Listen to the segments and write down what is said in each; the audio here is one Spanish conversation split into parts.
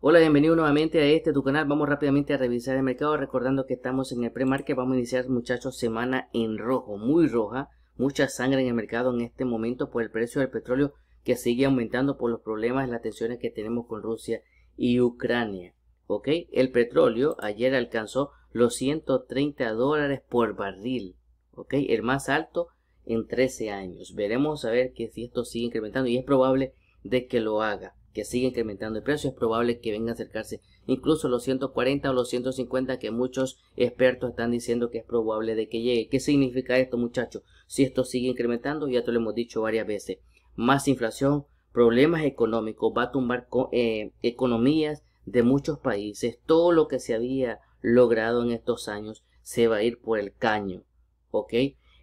Hola, bienvenido nuevamente a este tu canal. Vamos rápidamente a revisar el mercado recordando que estamos en el pre-market. Vamos a iniciar muchachos semana en rojo, muy roja. Mucha sangre en el mercado en este momento por el precio del petróleo que sigue aumentando por los problemas, las tensiones que tenemos con Rusia y Ucrania. ¿Ok? El petróleo ayer alcanzó los 130 dólares por barril. ¿Ok? El más alto en 13 años. Veremos a ver que si esto sigue incrementando y es probable de que lo haga sigue incrementando el precio, es probable que venga a acercarse incluso los 140 o los 150 que muchos expertos están diciendo que es probable de que llegue. ¿Qué significa esto muchachos? Si esto sigue incrementando, ya te lo hemos dicho varias veces, más inflación, problemas económicos, va a tumbar eh, economías de muchos países, todo lo que se había logrado en estos años se va a ir por el caño, ¿ok?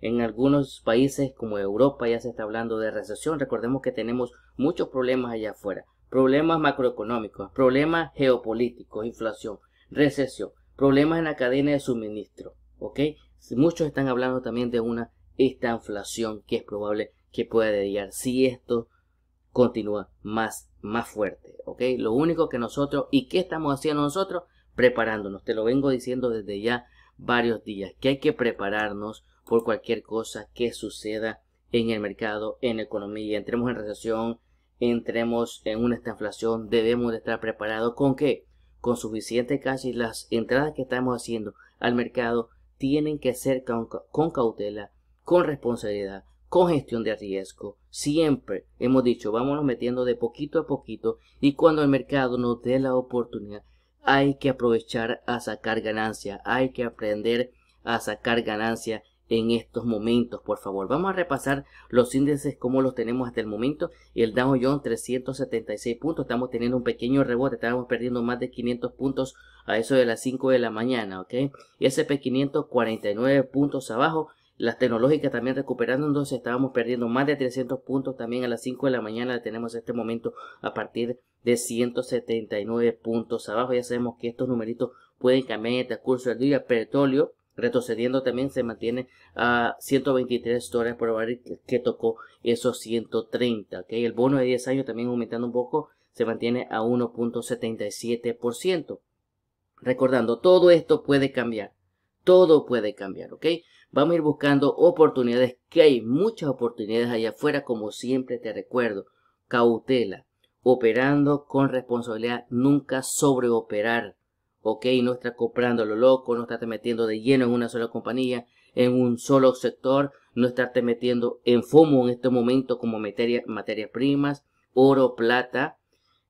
En algunos países como Europa ya se está hablando de recesión. Recordemos que tenemos muchos problemas allá afuera problemas macroeconómicos, problemas geopolíticos, inflación, recesión, problemas en la cadena de suministro, ¿ok? Muchos están hablando también de una esta inflación que es probable que pueda llegar si esto continúa más, más fuerte, ¿ok? Lo único que nosotros, ¿y qué estamos haciendo nosotros? Preparándonos, te lo vengo diciendo desde ya varios días, que hay que prepararnos por cualquier cosa que suceda en el mercado, en economía, entremos en recesión, entremos en una inflación debemos de estar preparados con que con suficiente cash las entradas que estamos haciendo al mercado tienen que ser con, cautela, con responsabilidad, con gestión de riesgo. Siempre hemos dicho, vámonos metiendo de poquito a poquito y cuando el mercado nos dé la oportunidad, hay que aprovechar a sacar ganancia, hay que aprender a sacar ganancia en estos momentos, por favor. Vamos a repasar los índices como los tenemos hasta el momento. Y El Dow Jones 376 puntos, estamos teniendo un pequeño rebote, Estábamos perdiendo más de 500 puntos a eso de las 5 de la mañana, ¿ok? S&P 549 puntos abajo. Las tecnológicas también recuperando Entonces estábamos perdiendo más de 300 puntos también a las 5 de la mañana, tenemos este momento a partir de 179 puntos abajo, ya sabemos que estos numeritos pueden cambiar en el curso del día, petróleo retrocediendo también se mantiene a 123 dólares por barril que, tocó esos 130. El bono de 10 años también aumentando un poco se mantiene a 1.77%. Recordando, todo esto puede cambiar. Todo puede cambiar, ¿ok? Vamos a ir buscando oportunidades, que hay muchas oportunidades allá afuera, como siempre te recuerdo. Cautela, operando con responsabilidad, nunca sobreoperar ¿ok? No estás comprando lo loco, no estarte metiendo de lleno en una sola compañía, en un solo sector, no estarte metiendo en FOMO en este momento como materia, materias primas, oro, plata,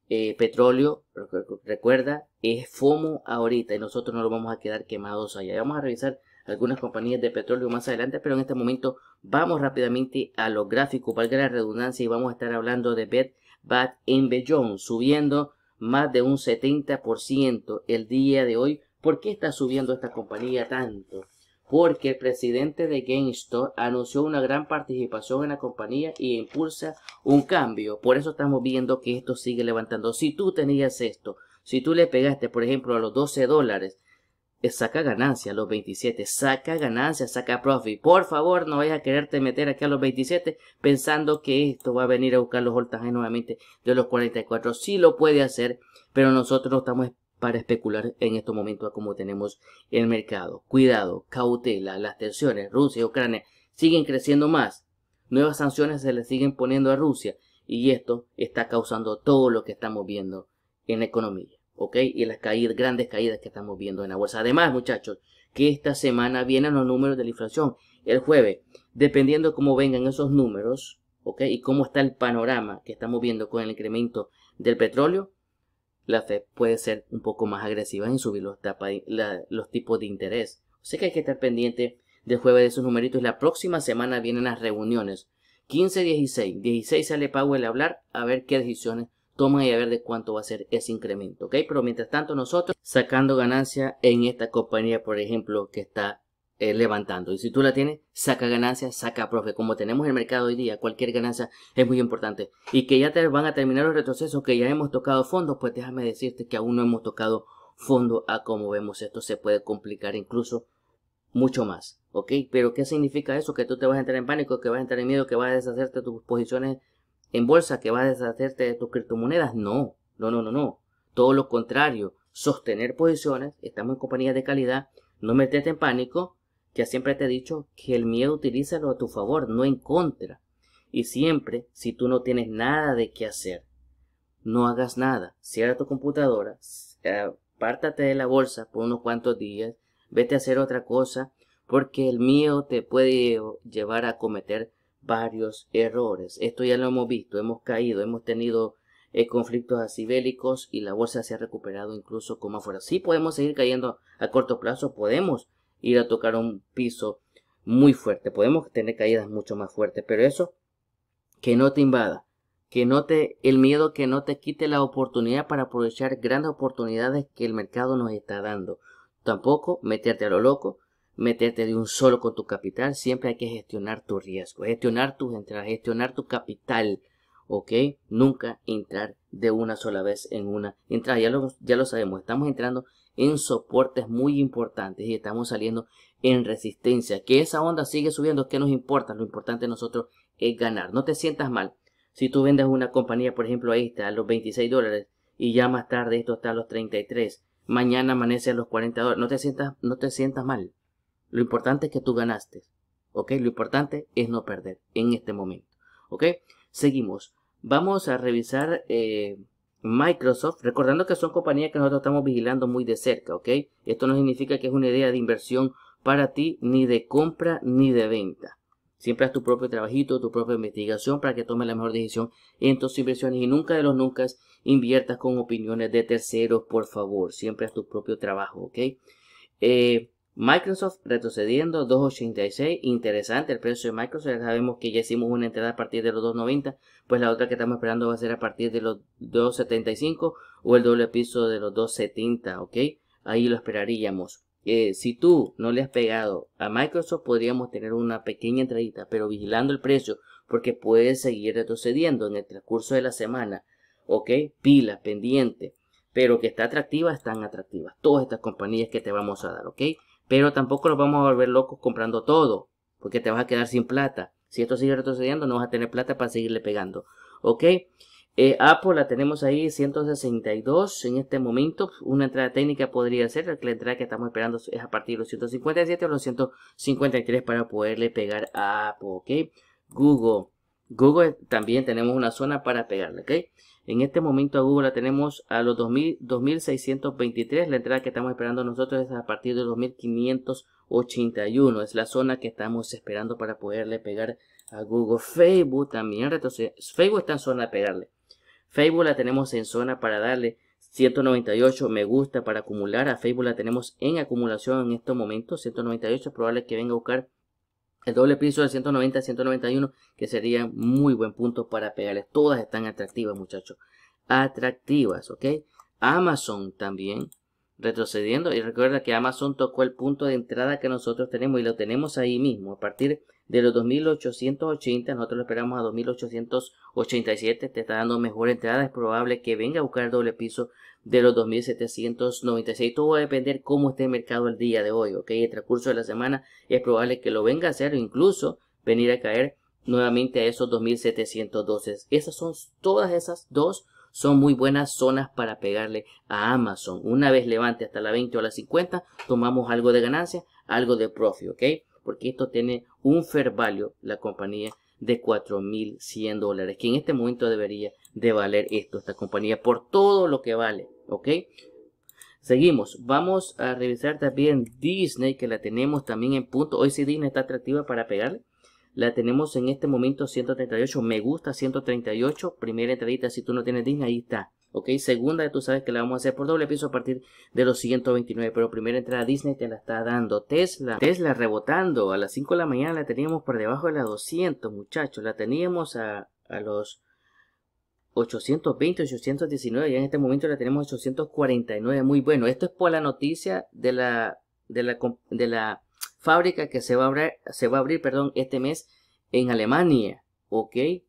eh, petróleo, recuerda, es FOMO ahorita y nosotros no lo vamos a quedar quemados allá. Vamos a revisar algunas compañías de petróleo más adelante, pero en este momento vamos rápidamente a los gráficos, valga la redundancia, y vamos a estar hablando de Bed Bad Beyond, subiendo más de un 70% el día de hoy. ¿Por qué está subiendo esta compañía tanto? Porque el presidente de GameStop anunció una gran participación en la compañía y impulsa un cambio. Por eso estamos viendo que esto sigue levantando. Si tú tenías esto, si tú le pegaste, por ejemplo, a los 12 dólares, eh, saca ganancia a los 27, saca ganancia, saca profit. Por favor, no vayas a quererte meter aquí a los 27 pensando que esto va a venir a buscar los voltajes nuevamente de los 44. Sí lo puede hacer, pero nosotros no estamos para especular en estos momentos como tenemos el mercado. Cuidado, cautela, las tensiones, Rusia y Ucrania siguen creciendo más. Nuevas sanciones se le siguen poniendo a Rusia y esto está causando todo lo que estamos viendo en la economía. ¿ok? Y las caídas, grandes caídas que estamos viendo en la bolsa. Además, muchachos, que esta semana vienen los números de la inflación, el jueves, dependiendo cómo vengan esos números, ¿ok? Y cómo está el panorama que estamos viendo con el incremento del petróleo, la Fed puede ser un poco más agresiva en subir los, tipos de interés. O que hay que estar pendiente del jueves de esos numeritos. La próxima semana vienen las reuniones. 15-16. 16 sale pago el hablar a ver qué decisiones toma y a ver de cuánto va a ser ese incremento, ¿ok? Pero mientras tanto nosotros sacando ganancia en esta compañía, por ejemplo, que está eh, levantando. Y si tú la tienes, saca ganancia, saca profe. Como tenemos el mercado hoy día, cualquier ganancia es muy importante. Y que ya te van a terminar los retrocesos, que ya hemos tocado fondos, pues déjame decirte que aún no hemos tocado fondo a como vemos esto se puede complicar incluso mucho más. ¿Ok? Pero ¿qué significa eso? Que tú te vas a entrar en pánico, que vas a entrar en miedo, que vas a deshacerte tus posiciones en bolsa que va a deshacerte de tus criptomonedas. No, no, no, no, no. Todo lo contrario, sostener posiciones, estamos en compañías de calidad, no meterte en pánico. Ya siempre te he dicho que el miedo utilízalo a tu favor, no en contra. Y siempre, si tú no tienes nada de qué hacer, no hagas nada. Cierra tu computadora, eh, apártate de la bolsa por unos cuantos días, vete a hacer otra cosa, porque el miedo te puede llevar a cometer varios errores. Esto ya lo hemos visto, hemos caído, hemos tenido eh, conflictos así y la bolsa se ha recuperado incluso como afuera. Sí podemos seguir cayendo a corto plazo, podemos ir a tocar un piso muy fuerte, podemos tener caídas mucho más fuertes, pero eso que no te invada, que no te el miedo que no te quite la oportunidad para aprovechar grandes oportunidades que el mercado nos está dando. Tampoco meterte a lo loco, meterte de un solo con tu capital, siempre hay que gestionar tu riesgo, gestionar tus entradas, gestionar tu capital, ¿ok? Nunca entrar de una sola vez en una entrada, ya lo, ya lo sabemos, estamos entrando en soportes muy importantes y estamos saliendo en resistencia, que esa onda sigue subiendo, qué nos importa? Lo importante a nosotros es ganar, no te sientas mal. Si tú vendes una compañía, por ejemplo, ahí está a los 26 dólares y ya más tarde esto está a los 33, mañana amanece a los 40 dólares, no te sientas, no te sientas mal lo importante es que tú ganaste. ¿Ok? Lo importante es no perder en este momento. ¿Ok? Seguimos. Vamos a revisar eh, Microsoft, recordando que son compañías que nosotros estamos vigilando muy de cerca, ¿ok? Esto no significa que es una idea de inversión para ti, ni de compra, ni de venta. Siempre haz tu propio trabajito, tu propia investigación para que tomes la mejor decisión en tus inversiones y nunca de los nunca inviertas con opiniones de terceros, por favor. Siempre haz tu propio trabajo, ¿ok? Eh, Microsoft retrocediendo 2.86, interesante el precio de Microsoft, ya sabemos que ya hicimos una entrada a partir de los 2.90, pues la otra que estamos esperando va a ser a partir de los 2.75 o el doble piso de los 2.70, ok, ahí lo esperaríamos. Eh, si tú no le has pegado a Microsoft podríamos tener una pequeña entradita, pero vigilando el precio porque puede seguir retrocediendo en el transcurso de la semana, ok, pila, pendiente. Pero que está atractiva, están atractivas. Todas estas compañías que te vamos a dar, ¿ok? Pero tampoco nos vamos a volver locos comprando todo, porque te vas a quedar sin plata. Si esto sigue retrocediendo, no vas a tener plata para seguirle pegando. ¿Ok? Eh, Apple la tenemos ahí 162 en este momento. Una entrada técnica podría ser, la entrada que estamos esperando es a partir de los 157 o los 153 para poderle pegar a Apple, ¿ok? Google. Google también tenemos una zona para pegarle, ¿ok? En este momento a Google la tenemos a los 2623. La entrada que estamos esperando nosotros es a partir de 2581. Es la zona que estamos esperando para poderle pegar a Google. Facebook también entonces Facebook está en zona de pegarle. Facebook la tenemos en zona para darle 198 me gusta para acumular. A Facebook la tenemos en acumulación en estos momentos. 198 es probable que venga a buscar el doble piso de 190 191, que sería muy buen punto para pegarles. Todas están atractivas, muchachos. Atractivas, ¿ok? Amazon también retrocediendo. Y recuerda que Amazon tocó el punto de entrada que nosotros tenemos y lo tenemos ahí mismo. A partir de los 2880, nosotros lo esperamos a 2887, te está dando mejor entrada. Es probable que venga a buscar el doble piso de los 2.796. Todo va a depender cómo esté el mercado el día de hoy, ¿ok? El transcurso de la semana es probable que lo venga a hacer o incluso venir a caer nuevamente a esos 2.712. Esas son, todas esas dos son muy buenas zonas para pegarle a Amazon. Una vez levante hasta la 20 o la 50, tomamos algo de ganancia, algo de profit, ¿ok? Porque esto tiene un fair value, la compañía, de 4.100 dólares, que en este momento debería de valer esto, esta compañía, por todo lo que vale, ¿ok? Seguimos, vamos a revisar también Disney, que la tenemos también en punto. Hoy si Disney está atractiva para pegar, La tenemos en este momento 138, me gusta 138. Primera entradita, si tú no tienes Disney, ahí está. Ok, segunda, tú sabes que la vamos a hacer por doble piso a partir de los 129. Pero primera entrada Disney te la está dando. Tesla, Tesla rebotando. A las 5 de la mañana la teníamos por debajo de las 200, muchachos. La teníamos a, a los 820, 819, ya en este momento la tenemos 849, muy bueno. Esto es por la noticia de la, de la, de la fábrica que se va a abrir, se va a abrir perdón, este mes en Alemania, ¿ok? Eh,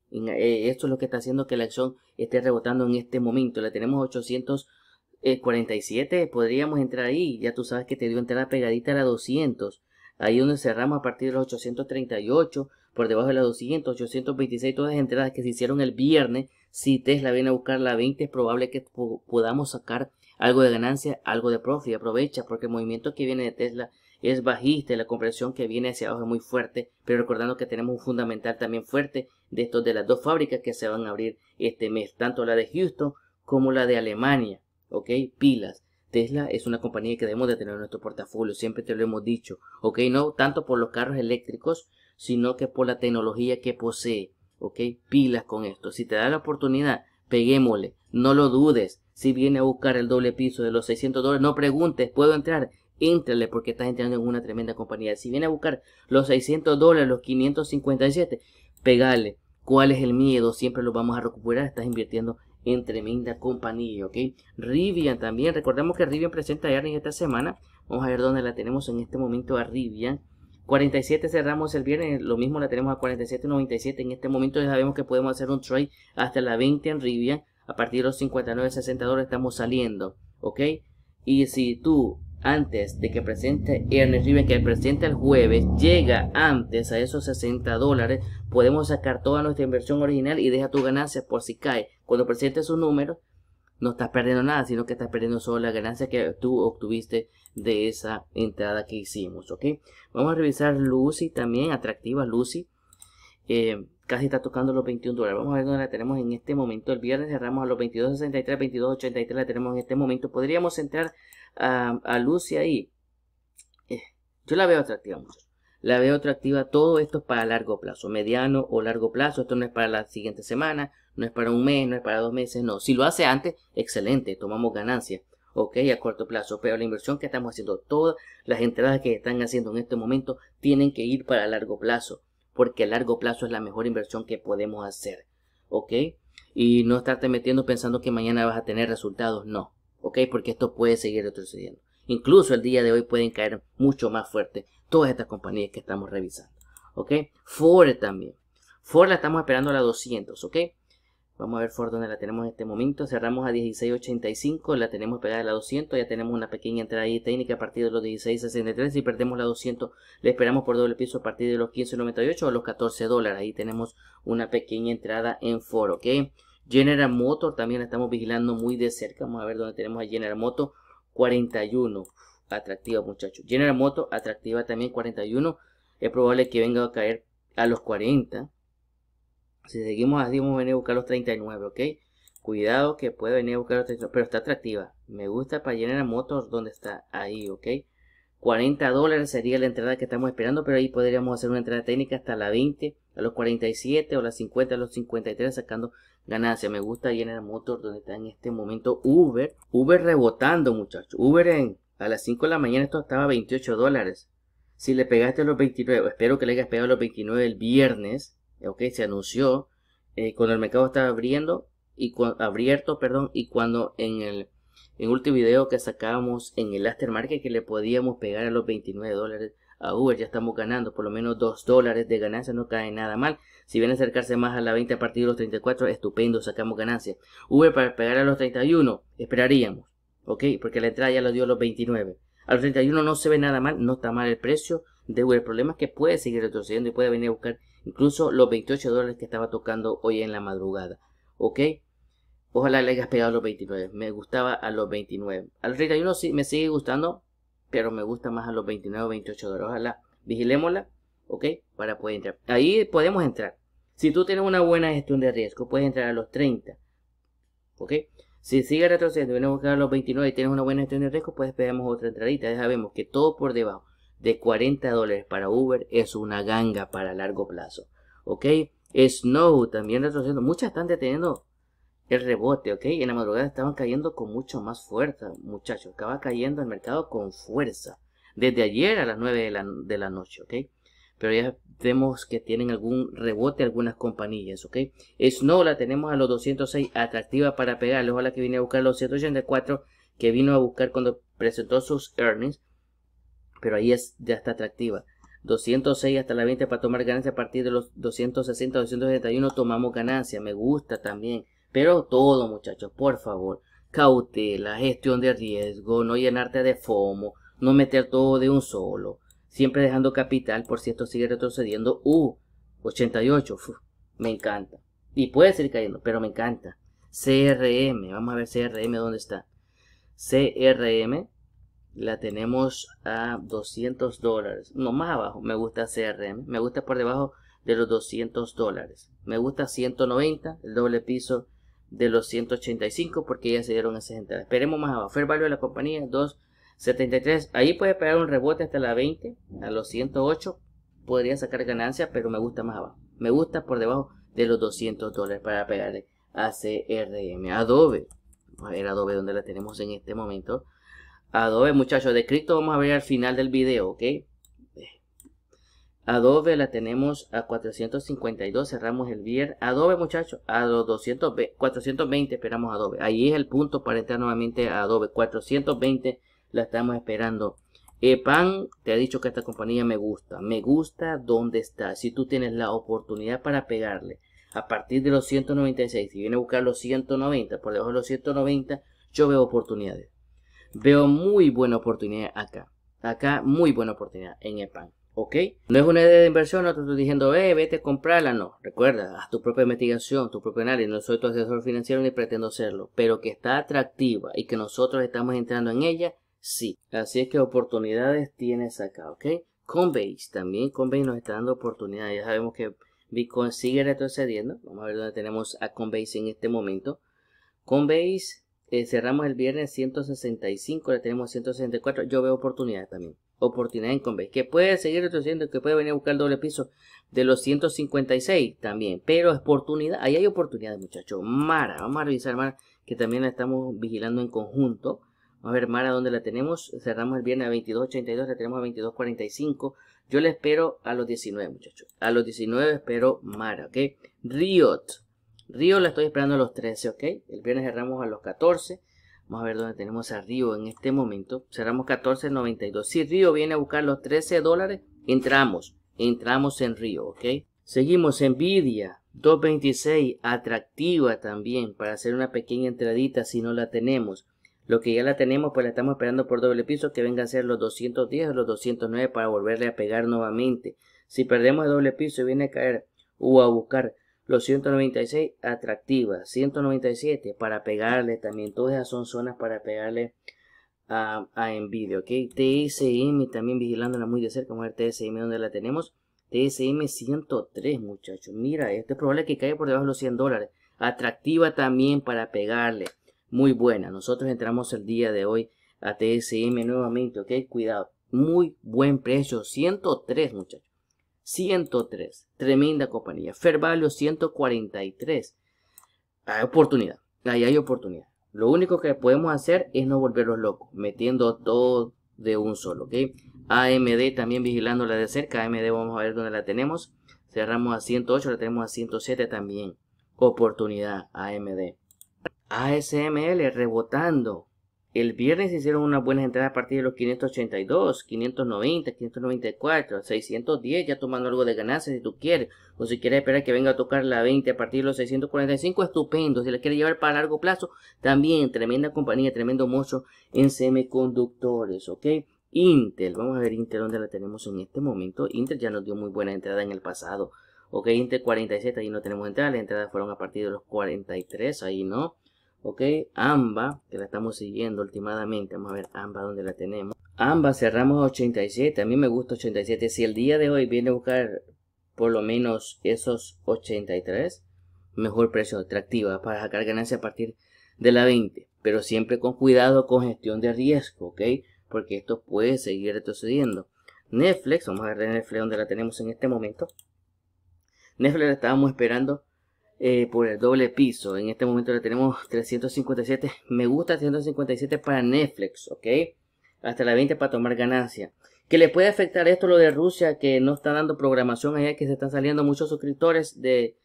esto es lo que está haciendo que la acción esté rebotando en este momento. La tenemos 847, podríamos entrar ahí, ya tú sabes que te dio entrada pegadita a la 200. Ahí donde cerramos a partir de los 838, por debajo de la 200, 826, todas las entradas que se hicieron el viernes si Tesla viene a buscar la 20, es probable que podamos sacar algo de ganancia, algo de profit. Aprovecha, porque el movimiento que viene de Tesla es bajista y la comprensión que viene hacia abajo es muy fuerte. Pero recordando que tenemos un fundamental también fuerte de estos de las dos fábricas que se van a abrir este mes, tanto la de Houston como la de Alemania. ¿Ok? Pilas. Tesla es una compañía que debemos de tener en nuestro portafolio, siempre te lo hemos dicho, ¿ok? No tanto por los carros eléctricos, sino que por la tecnología que posee. ¿ok? Pilas con esto. Si te da la oportunidad, peguémosle. No lo dudes. Si viene a buscar el doble piso de los 600 dólares, no preguntes, ¿puedo entrar? Éntrale porque estás entrando en una tremenda compañía. Si viene a buscar los 600 dólares, los 557, pegale. ¿Cuál es el miedo? Siempre lo vamos a recuperar. Estás invirtiendo en tremenda compañía, ¿ok? Rivian también. Recordemos que Rivian presenta a Ernie esta semana. Vamos a ver dónde la tenemos en este momento a Rivian. 47 cerramos el viernes, lo mismo la tenemos a 47.97. En este momento ya sabemos que podemos hacer un trade hasta la 20 en Rivian. A partir de los 59.60 dólares estamos saliendo, ¿ok? Y si tú, antes de que presente Ernest Rivian, que presente el jueves, llega antes a esos 60 dólares, podemos sacar toda nuestra inversión original y deja tu ganancia por si cae. Cuando presente su número no estás perdiendo nada, sino que estás perdiendo solo la ganancia que tú obtuviste de esa entrada que hicimos, ¿ok? Vamos a revisar Lucy también, atractiva Lucy. Eh, casi está tocando los 21 dólares. Vamos a ver dónde la tenemos en este momento. El viernes cerramos a los 22.63, 22.83 la tenemos en este momento. Podríamos entrar a, Lucy ahí. Eh, yo la veo atractiva, mucho La veo atractiva. Todo esto es para largo plazo, mediano o largo plazo. Esto no es para la siguiente semana no es para un mes, no es para dos meses, no. Si lo hace antes, excelente, tomamos ganancias, ok, a corto plazo. Pero la inversión que estamos haciendo, todas las entradas que están haciendo en este momento, tienen que ir para largo plazo, porque a largo plazo es la mejor inversión que podemos hacer, ok. Y no estarte metiendo pensando que mañana vas a tener resultados, no, ok, porque esto puede seguir retrocediendo. Incluso el día de hoy pueden caer mucho más fuerte todas estas compañías que estamos revisando. ¿ok? Ford también. Ford la estamos esperando a la 200, ¿ok? Vamos a ver Ford donde la tenemos en este momento. Cerramos a 16.85, la tenemos pegada a la 200, ya tenemos una pequeña entrada ahí técnica a partir de los 16.63. Si perdemos la 200, le esperamos por doble piso a partir de los 15.98 o los 14 dólares. Ahí tenemos una pequeña entrada en Ford, ¿ok? General Motor también la estamos vigilando muy de cerca. Vamos a ver dónde tenemos a General Motor 41. Atractiva, muchachos. General Motor atractiva también 41. Es probable que venga a caer a los 40 si seguimos así, vamos a venir a buscar los 39, ¿ok? Cuidado que puede venir a buscar los 39, pero está atractiva. Me gusta para llenar motos donde está ahí, ¿ok? 40 dólares sería la entrada que estamos esperando, pero ahí podríamos hacer una entrada técnica hasta la 20, a los 47 o las 50, a los 53 sacando ganancia. Me gusta llenar Motors donde está en este momento Uber. Uber rebotando, muchachos. Uber en, a las 5 de la mañana esto estaba a 28 dólares. Si le pegaste a los 29, espero que le hayas pegado a los 29 el viernes. Eh, ok se anunció eh, cuando el mercado estaba abriendo y abierto, perdón, y cuando en el en último video que sacábamos en el Market que le podíamos pegar a los 29 dólares a Uber, ya estamos ganando por lo menos 2 dólares de ganancia, no cae nada mal. Si viene a acercarse más a la 20 a partir de los 34, estupendo, sacamos ganancia Uber para pegar a los 31, esperaríamos, ok, porque la entrada ya lo dio a los 29. A los 31 no se ve nada mal, no está mal el precio de Uber. El problema es que puede seguir retrocediendo y puede venir a buscar incluso los 28 dólares que estaba tocando hoy en la madrugada, ¿ok? Ojalá le hayas pegado a los 29, me gustaba a los 29. A los 31 sí, me sigue gustando, pero me gusta más a los 29 o 28 dólares, ojalá vigilémosla, ¿ok? Para poder entrar. Ahí podemos entrar. Si tú tienes una buena gestión de riesgo, puedes entrar a los 30, ¿ok? Si sigue retrocediendo, vienes a buscar a los 29 y tienes una buena gestión de riesgo, pues esperamos otra entradita. Ya sabemos que todo por debajo de 40 dólares para Uber es una ganga para largo plazo. ¿Ok? Snow también retrocediendo. Muchas están deteniendo el rebote, ¿ok? En la madrugada estaban cayendo con mucho más fuerza, muchachos. Acaba cayendo el mercado con fuerza. Desde ayer a las 9 de la, de la noche, ¿ok? Pero ya vemos que tienen algún rebote algunas compañías, ¿ok? Snow la tenemos a los 206, atractiva para pegarle. Ojalá que vine a buscar los 184 que vino a buscar cuando presentó sus earnings pero ahí es, ya está atractiva. 206 hasta la 20 para tomar ganancia a partir de los 260, 271 tomamos ganancia, me gusta también. Pero todo muchachos, por favor, cautela, gestión de riesgo, no llenarte de FOMO, no meter todo de un solo. Siempre dejando capital por si esto sigue retrocediendo. Uh, 88, me encanta. Y puede seguir cayendo, pero me encanta. CRM, vamos a ver CRM dónde está. CRM, la tenemos a 200 dólares. No, más abajo. Me gusta CRM. Me gusta por debajo de los 200 dólares. Me gusta 190, el doble piso de los 185 porque ya se dieron esas entradas. Esperemos más abajo. el value de la compañía 273. Ahí puede pegar un rebote hasta la 20, a los 108. Podría sacar ganancias, pero me gusta más abajo. Me gusta por debajo de los 200 dólares para pegarle a CRM. Adobe. Pues, a Adobe donde la tenemos en este momento. Adobe, muchachos, de cripto vamos a ver al final del video, ¿ok? Eh, Adobe la tenemos a 452, cerramos el viernes. Adobe, muchachos, a los 200, 420 esperamos Adobe. Ahí es el punto para entrar nuevamente a Adobe. 420 la estamos esperando. EPAN eh, te ha dicho que esta compañía me gusta. Me gusta dónde está. Si tú tienes la oportunidad para pegarle a partir de los 196, si viene a buscar los 190, por debajo de los 190, yo veo oportunidades. Veo muy buena oportunidad acá. Acá muy buena oportunidad en PAN, ¿Ok? No es una idea de inversión, no te estoy diciendo, eh, vete a comprarla, no. Recuerda, haz tu propia investigación, tu propio análisis. No soy tu asesor financiero ni pretendo serlo, pero que está atractiva y que nosotros estamos entrando en ella, sí. Así es que oportunidades tienes acá, ¿ok? Coinbase, también Coinbase nos está dando oportunidades. Ya sabemos que Bitcoin sigue retrocediendo. Vamos a ver dónde tenemos a Conveys en este momento. Coinbase eh, cerramos el viernes 165, La tenemos 164. Yo veo oportunidad también. Oportunidad en Convex. Que puede seguir retrocediendo, que puede venir a buscar doble piso de los 156 también. Pero oportunidad, ahí hay oportunidad, muchachos. Mara, vamos a revisar Mara, que también la estamos vigilando en conjunto. Vamos a ver Mara dónde la tenemos. Cerramos el viernes a 22.82, la tenemos a 22.45. Yo la espero a los 19, muchachos. A los 19 espero Mara, ¿ok? Riot. Río la estoy esperando a los 13, ¿ok? El viernes cerramos a los 14. Vamos a ver dónde tenemos a Río en este momento. Cerramos 14.92. Si Río viene a buscar los 13 dólares, entramos. Entramos en Río, ¿ok? Seguimos, Nvidia. 2.26, atractiva también para hacer una pequeña entradita si no la tenemos. Lo que ya la tenemos, pues la estamos esperando por doble piso que venga a ser los 210 o los 209 para volverle a pegar nuevamente. Si perdemos el doble piso y viene a caer o a buscar los 196 atractiva, 197 para pegarle también, todas esas son zonas para pegarle a, a Nvidia, ok. TSM también vigilándola muy de cerca, vamos a ver TSM donde la tenemos. TSM 103 muchachos, mira, este es probable que caiga por debajo de los 100 dólares. Atractiva también para pegarle, muy buena. Nosotros entramos el día de hoy a TSM nuevamente, ok, cuidado. Muy buen precio, 103 muchachos. 103. Tremenda compañía. Fair value 143. Hay oportunidad. Ahí hay oportunidad. Lo único que podemos hacer es no volverlos locos, metiendo todo de un solo, AMD también vigilándola de cerca. AMD vamos a ver dónde la tenemos. Cerramos a 108, la tenemos a 107 también. Oportunidad AMD. ASML rebotando. El viernes hicieron unas buenas entradas a partir de los 582, 590, 594, 610, ya tomando algo de ganancia si tú quieres. O si quieres esperar que venga a tocar la 20 a partir de los 645, estupendo. Si la quieres llevar para largo plazo, también tremenda compañía, tremendo mocho en semiconductores, ¿ok? Intel, vamos a ver Intel dónde la tenemos en este momento. Intel ya nos dio muy buena entrada en el pasado. Ok, Intel 47, ahí no tenemos entrada. Las entradas fueron a partir de los 43, ahí no ok amba que la estamos siguiendo últimamente vamos a ver amba donde la tenemos amba cerramos 87 a mí me gusta 87 si el día de hoy viene a buscar por lo menos esos 83 mejor precio atractiva para sacar ganancia a partir de la 20 pero siempre con cuidado con gestión de riesgo ok porque esto puede seguir retrocediendo Netflix vamos a ver Netflix donde la tenemos en este momento Netflix la estábamos esperando eh, por el doble piso. En este momento le tenemos 357 me gusta, 357 para Netflix, ¿ok? Hasta la 20 para tomar ganancia. Que le puede afectar esto lo de Rusia, que no está dando programación allá, que se están saliendo muchos suscriptores de,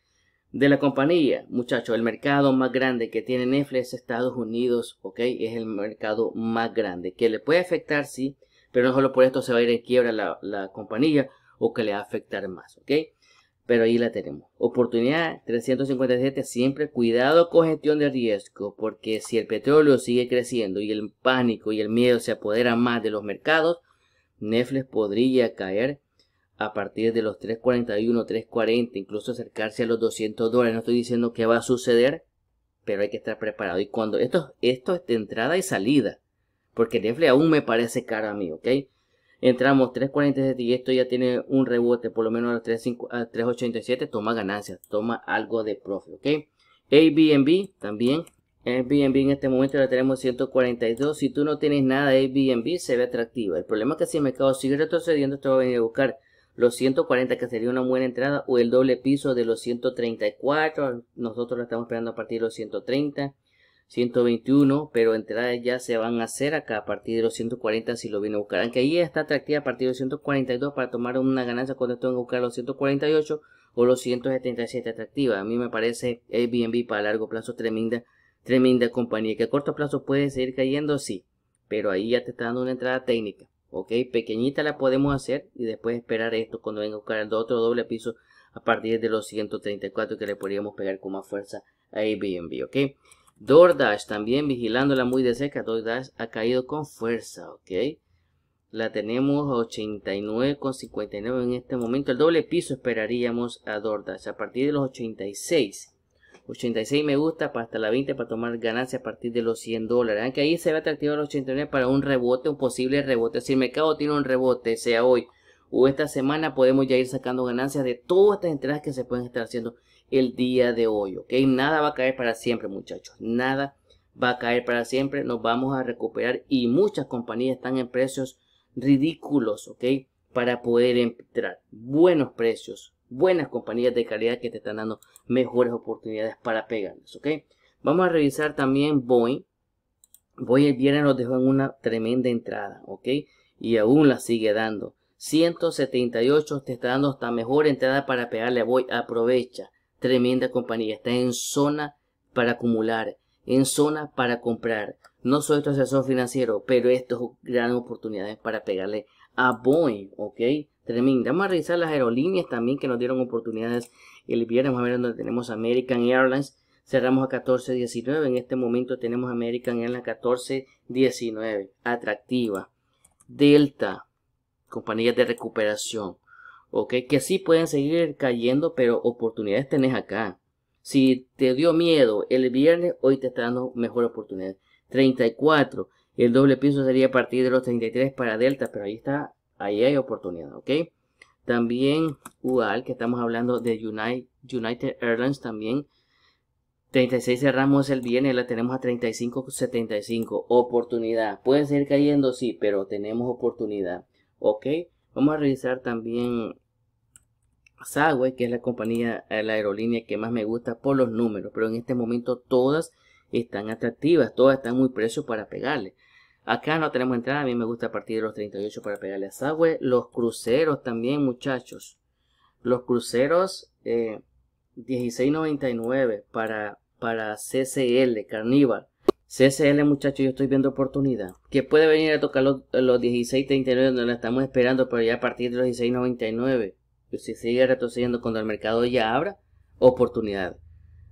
de la compañía. Muchachos, el mercado más grande que tiene Netflix Estados Unidos, ¿ok? Es el mercado más grande. Que le puede afectar, sí, pero no solo por esto se va a ir en quiebra la compañía o que le va a afectar más, ¿ok? pero ahí la tenemos. Oportunidad 357, siempre cuidado con gestión de riesgo, porque si el petróleo sigue creciendo y el pánico y el miedo se apodera más de los mercados, Netflix podría caer a partir de los 341, 340, incluso acercarse a los 200 dólares. No estoy diciendo que va a suceder, pero hay que estar preparado. Y cuando esto, esto es de entrada y salida, porque Netflix aún me parece caro a mí, ¿ok? Entramos 3.47 y esto ya tiene un rebote, por lo menos a los 3.87 toma ganancias, toma algo de profit, ¿ok? Airbnb también. Airbnb en este momento la tenemos 142. Si tú no tienes nada de Airbnb, se ve atractiva. El problema es que si el mercado sigue retrocediendo, esto va a venir a buscar los 140 que sería una buena entrada o el doble piso de los 134 nosotros lo estamos esperando a partir de los 130 121, pero entradas ya se van a hacer acá a partir de los 140 si lo viene a buscar. Aunque ahí está atractiva a partir de los 142 para tomar una ganancia cuando tengo que buscar los 148 o los 177 atractiva. A mí me parece Airbnb para largo plazo tremenda, tremenda compañía. Que a corto plazo puede seguir cayendo, sí, pero ahí ya te está dando una entrada técnica. Ok, pequeñita la podemos hacer y después esperar esto cuando venga a buscar el otro doble piso a partir de los 134 que le podríamos pegar con más fuerza a Airbnb. Ok. DoorDash también vigilándola muy de cerca. DoorDash ha caído con fuerza, ¿ok? La tenemos 89,59 en este momento. El doble piso esperaríamos a DoorDash a partir de los 86. 86 me gusta para hasta la 20 para tomar ganancias a partir de los 100 dólares. Aunque ahí se ve atractivo los 89 para un rebote, un posible rebote. Si el mercado tiene un rebote, sea hoy o esta semana, podemos ya ir sacando ganancias de todas estas entradas que se pueden estar haciendo el día de hoy, ¿ok? Nada va a caer para siempre, muchachos. Nada va a caer para siempre. Nos vamos a recuperar y muchas compañías están en precios ridículos, ¿ok? Para poder entrar. Buenos precios, buenas compañías de calidad que te están dando mejores oportunidades para pegarnos, ¿ok? Vamos a revisar también Boeing. Voy el viernes nos dejó en una tremenda entrada, ¿ok? Y aún la sigue dando. 178 te está dando hasta mejor entrada para pegarle a Boeing. Aprovecha tremenda compañía, está en zona para acumular, en zona para comprar. No soy tu asesor financiero, pero esto es gran oportunidad para pegarle a Boeing, ¿ok? Tremenda. Vamos a revisar las aerolíneas también que nos dieron oportunidades el viernes. Vamos a ver dónde tenemos American Airlines. Cerramos a 14.19. En este momento tenemos American Airlines 14.19. Atractiva. Delta. Compañía de recuperación. ¿ok? Que sí pueden seguir cayendo, pero oportunidades tenés acá. Si te dio miedo el viernes, hoy te está dando mejor oportunidad. 34. El doble piso sería a partir de los 33 para Delta, pero ahí está, ahí hay oportunidad, ¿ok? También UAL, que estamos hablando de United, United Airlines también. 36 cerramos el viernes, la tenemos a 35.75. Oportunidad. Puede seguir cayendo, sí, pero tenemos oportunidad. ¿Ok? Vamos a revisar también Sagüe, que es la compañía, eh, la aerolínea que más me gusta por los números, pero en este momento todas están atractivas, todas están muy precios para pegarle. Acá no tenemos entrada, a mí me gusta a partir de los 38 para pegarle a Sagüe. Los cruceros también, muchachos. Los cruceros 16.99 eh, para, para CCL, Carnival. CCL, muchachos, yo estoy viendo oportunidad. Que puede venir a tocar los, los 16.39 donde la estamos esperando, pero ya a partir de los 16.99. Pero si sigue retrocediendo cuando el mercado ya abra, oportunidad.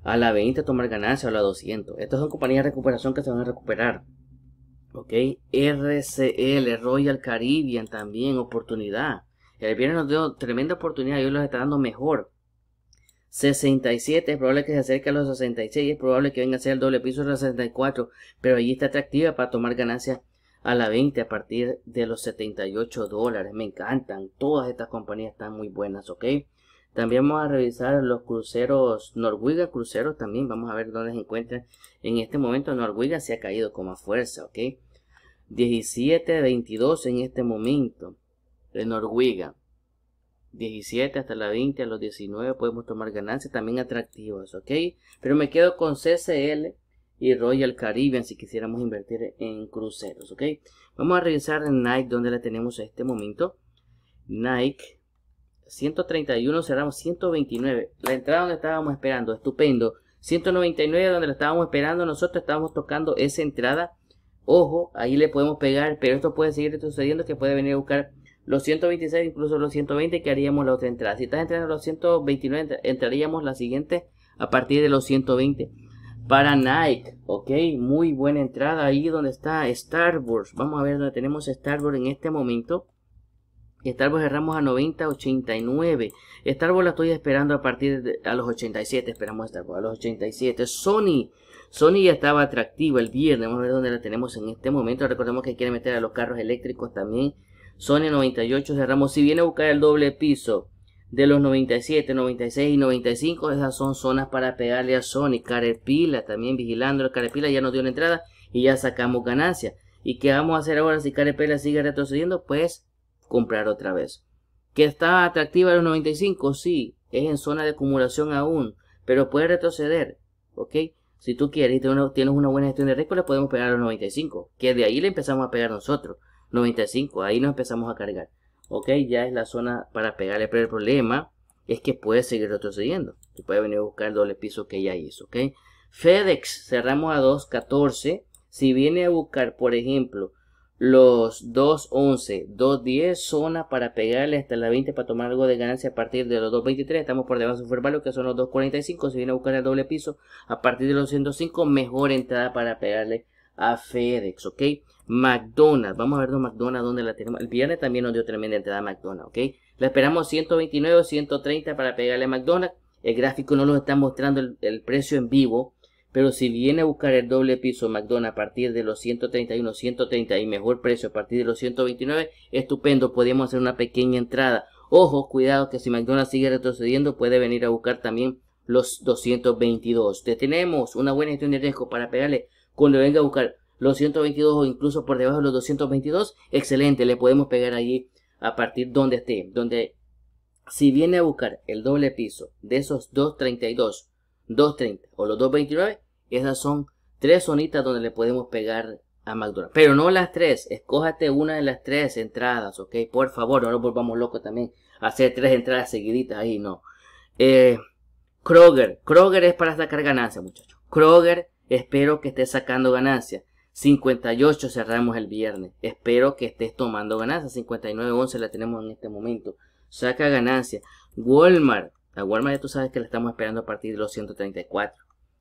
A la 20 tomar ganancia o a la 200. Estas son compañías de recuperación que se van a recuperar. Ok, RCL, Royal Caribbean también, oportunidad. El bien nos dio tremenda oportunidad y hoy los está dando mejor. 67, es probable que se acerque a los 66, es probable que venga a ser el doble piso de los 64, pero allí está atractiva para tomar ganancias a la 20 a partir de los 78 dólares. Me encantan. Todas estas compañías están muy buenas, ¿ok? También vamos a revisar los cruceros Noruega cruceros también. Vamos a ver dónde se encuentran. En este momento Noruega se ha caído con más fuerza, ¿ok? 17, 22 en este momento. De Noruega. 17 hasta la 20, a los 19 podemos tomar ganancias también atractivas, ¿ok? Pero me quedo con CCL y Royal Caribbean si quisiéramos invertir en cruceros, ¿ok? Vamos a revisar en Nike donde la tenemos en este momento. Nike 131, cerramos 129. La entrada donde estábamos esperando, estupendo. 199 donde la estábamos esperando, nosotros estábamos tocando esa entrada. Ojo, ahí le podemos pegar, pero esto puede seguir sucediendo que puede venir a buscar los 126, incluso los 120 que haríamos la otra entrada. Si estás entrando a los 129, entraríamos la siguiente a partir de los 120 para Nike. Ok, muy buena entrada ahí donde está Star Wars. Vamos a ver donde tenemos Star en este momento. Star Wars cerramos a 90, 89. Star Wars la estoy esperando a partir de a los 87. Esperamos a a los 87. Sony. Sony ya estaba atractivo el viernes. Vamos a ver dónde la tenemos en este momento. Recordemos que quiere meter a los carros eléctricos también. Sony 98 cerramos. Si viene a buscar el doble piso de los 97, 96 y 95. Esas son zonas para pegarle a Sony. Carepila también vigilando. El Carepila ya nos dio una entrada y ya sacamos ganancia. ¿Y qué vamos a hacer ahora si Carepila sigue retrocediendo? Pues comprar otra vez. ¿Que está atractiva los 95? Sí, es en zona de acumulación aún, pero puede retroceder. ¿Ok? Si tú quieres y tienes una buena gestión de riesgo, le podemos pegar a los 95, que de ahí le empezamos a pegar nosotros. 95, ahí nos empezamos a cargar ok, ya es la zona para pegarle, pero el problema es que puede seguir retrocediendo, se puede venir a buscar el doble piso que ya hizo, ok. FedEx, cerramos a 2.14, si viene a buscar, por ejemplo, los 2.11, 2.10, zona para pegarle hasta la 20 para tomar algo de ganancia a partir de los 2.23. Estamos por debajo de su value que son los 2.45. Si viene a buscar el doble piso a partir de los 105, mejor entrada para pegarle a FedEx, ¿ok? McDonald's. Vamos a ver dos McDonald's donde la tenemos. El viernes también nos dio tremenda entrada a McDonald's, ¿ok? La esperamos 129 130 para pegarle a McDonald's. El gráfico no nos está mostrando el, precio en vivo. Pero si viene a buscar el doble piso McDonald's a partir de los 131, 130 y mejor precio a partir de los 129, estupendo, podemos hacer una pequeña entrada. Ojo, cuidado que si McDonald's sigue retrocediendo puede venir a buscar también los 222. tenemos una buena gestión de riesgo para pegarle cuando venga a buscar los 122 o incluso por debajo de los 222, excelente, le podemos pegar allí a partir donde esté, donde si viene a buscar el doble piso de esos 232, 230 o los 229, esas son tres zonitas donde le podemos pegar a McDonald's. Pero no las tres, escójate una de las tres entradas, ¿ok? Por favor, no nos volvamos locos también. Hacer tres entradas seguiditas ahí, no. Eh, Kroger, Kroger es para sacar ganancia muchachos. Kroger, espero que esté sacando ganancias. 58 cerramos el viernes. Espero que estés tomando ganancias. 59.11 la tenemos en este momento. Saca ganancia. Walmart. A Walmart ya tú sabes que la estamos esperando a partir de los 134.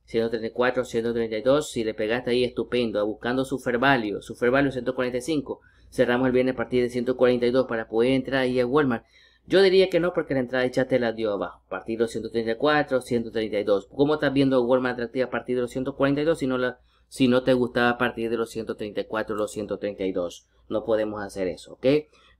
134, 132. Si le pegaste ahí, estupendo. Buscando su value. Super value 145. Cerramos el viernes a partir de 142 para poder entrar ahí a Walmart. Yo diría que no porque la entrada de te la dio abajo. A partir de los 134, 132. ¿Cómo estás viendo Walmart atractiva a partir de los 142 si no la si no te gustaba a partir de los 134 los 132. No podemos hacer eso, ¿ok?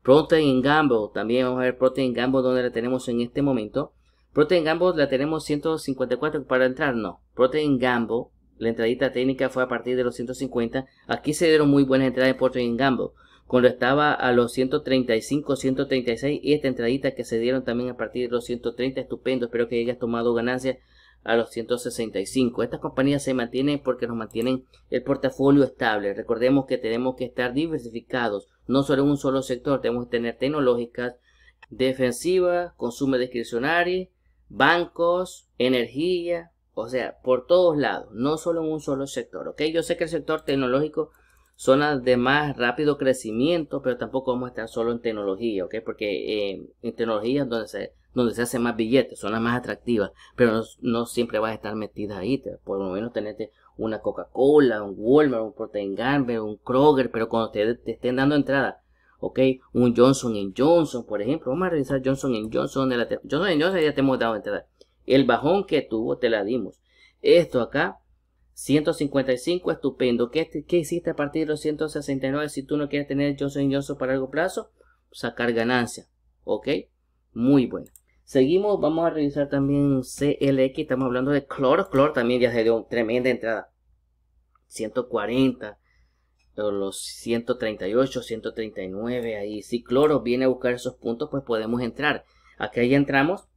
Protein gambo también vamos a ver Protein gambo donde la tenemos en este momento. Protein Gamble la tenemos 154 para entrar, no. Protein gambo la entradita técnica fue a partir de los 150. Aquí se dieron muy buenas entradas en Protein Gamble. Cuando estaba a los 135, 136 y esta entradita que se dieron también a partir de los 130, estupendo. Espero que hayas tomado ganancias a los 165. Estas compañías se mantienen porque nos mantienen el portafolio estable. Recordemos que tenemos que estar diversificados, no solo en un solo sector, tenemos que tener tecnológicas, defensivas, consumo discrecionario, bancos, energía, o sea, por todos lados, no solo en un solo sector, okay Yo sé que el sector tecnológico son las de más rápido crecimiento, pero tampoco vamos a estar solo en tecnología, okay Porque eh, en tecnología es donde se donde se hace más billetes, son las más atractivas, pero no, siempre vas a estar metida ahí, por lo menos tenerte una Coca-Cola, un Walmart, un Protein Gamble, un Kroger, pero cuando te, estén dando entrada, ok, un Johnson Johnson, por ejemplo, vamos a revisar Johnson Johnson, de la Johnson Johnson ya te hemos dado entrada, el bajón que tuvo te la dimos, esto acá, 155, estupendo. ¿Qué, ¿Qué, hiciste a partir de los 169 si tú no quieres tener Johnson Johnson para largo plazo? Sacar ganancia. ¿Ok? Muy bueno. Seguimos, vamos a revisar también CLX, estamos hablando de cloro, cloro también ya se dio tremenda entrada. 140, los 138, 139, ahí si cloro viene a buscar esos puntos, pues podemos entrar. Aquí ya entramos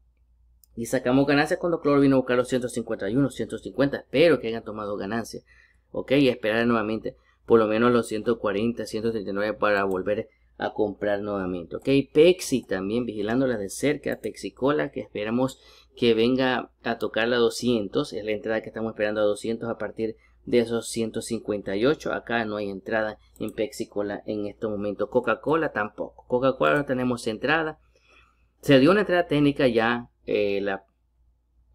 y sacamos ganancias cuando cloro vino a buscar los 151, 150, espero que hayan tomado ganancias. Ok, y esperar nuevamente por lo menos los 140, 139 para volver a comprar nuevamente. Ok, Pepsi también vigilándola de cerca, Pepsi Cola que esperamos que venga a tocar la 200, es la entrada que estamos esperando a 200 a partir de esos 158. Acá no hay entrada en Pepsi Cola en este momento, Coca-Cola tampoco, Coca-Cola no tenemos entrada. Se dio una entrada técnica ya eh, la,